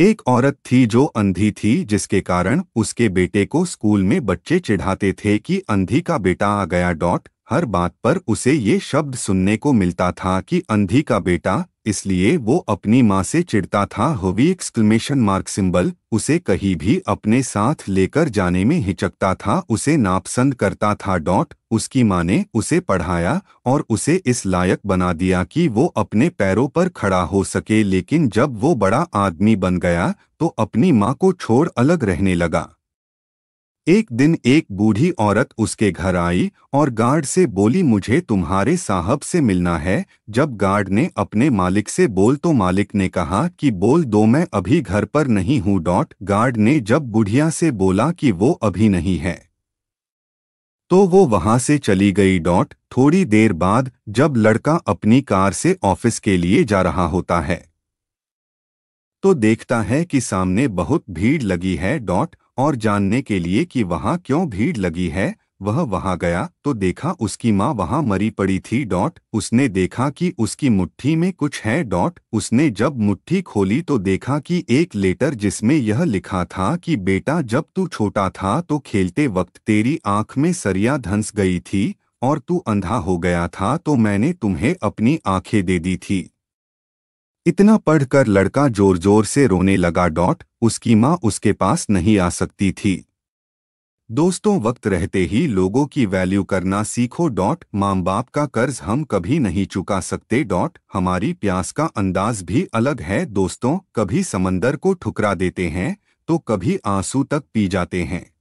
एक औरत थी जो अंधी थी जिसके कारण उसके बेटे को स्कूल में बच्चे चिढ़ाते थे कि अंधी का बेटा आ गया डॉट हर बात पर उसे ये शब्द सुनने को मिलता था कि अंधी का बेटा इसलिए वो अपनी माँ से चिढ़ता था हवी एक्सक्लमेशन मार्क सिंबल उसे कहीं भी अपने साथ लेकर जाने में हिचकता था उसे नापसंद करता था डॉट उसकी माँ ने उसे पढ़ाया और उसे इस लायक बना दिया कि वो अपने पैरों पर खड़ा हो सके लेकिन जब वो बड़ा आदमी बन गया तो अपनी माँ को छोड़ अलग रहने लगा एक दिन एक बूढ़ी औरत उसके घर आई और गार्ड से बोली मुझे तुम्हारे साहब से मिलना है जब गार्ड ने अपने मालिक से बोल तो मालिक ने कहा कि बोल दो मैं अभी घर पर नहीं हूँ डॉट गार्ड ने जब बुढ़िया से बोला कि वो अभी नहीं है तो वो वहां से चली गई डॉट थोड़ी देर बाद जब लड़का अपनी कार से ऑफिस के लिए जा रहा होता है तो देखता है कि सामने बहुत भीड़ लगी है डॉट और जानने के लिए कि वहाँ क्यों भीड़ लगी है वह वहाँ गया तो देखा उसकी माँ वहाँ मरी पड़ी थी डॉट उसने देखा कि उसकी मुट्ठी में कुछ है डॉट उसने जब मुट्ठी खोली तो देखा कि एक लेटर जिसमें यह लिखा था कि बेटा जब तू छोटा था तो खेलते वक्त तेरी आंख में सरिया धंस गई थी और तू अंधा हो गया था तो मैंने तुम्हें अपनी आंखें दे दी थी इतना पढ़कर लड़का जोर जोर से रोने लगा डॉट उसकी माँ उसके पास नहीं आ सकती थी दोस्तों वक्त रहते ही लोगों की वैल्यू करना सीखो डॉट माम बाप का कर्ज हम कभी नहीं चुका सकते डॉट हमारी प्यास का अंदाज भी अलग है दोस्तों कभी समंदर को ठुकरा देते हैं तो कभी आंसू तक पी जाते हैं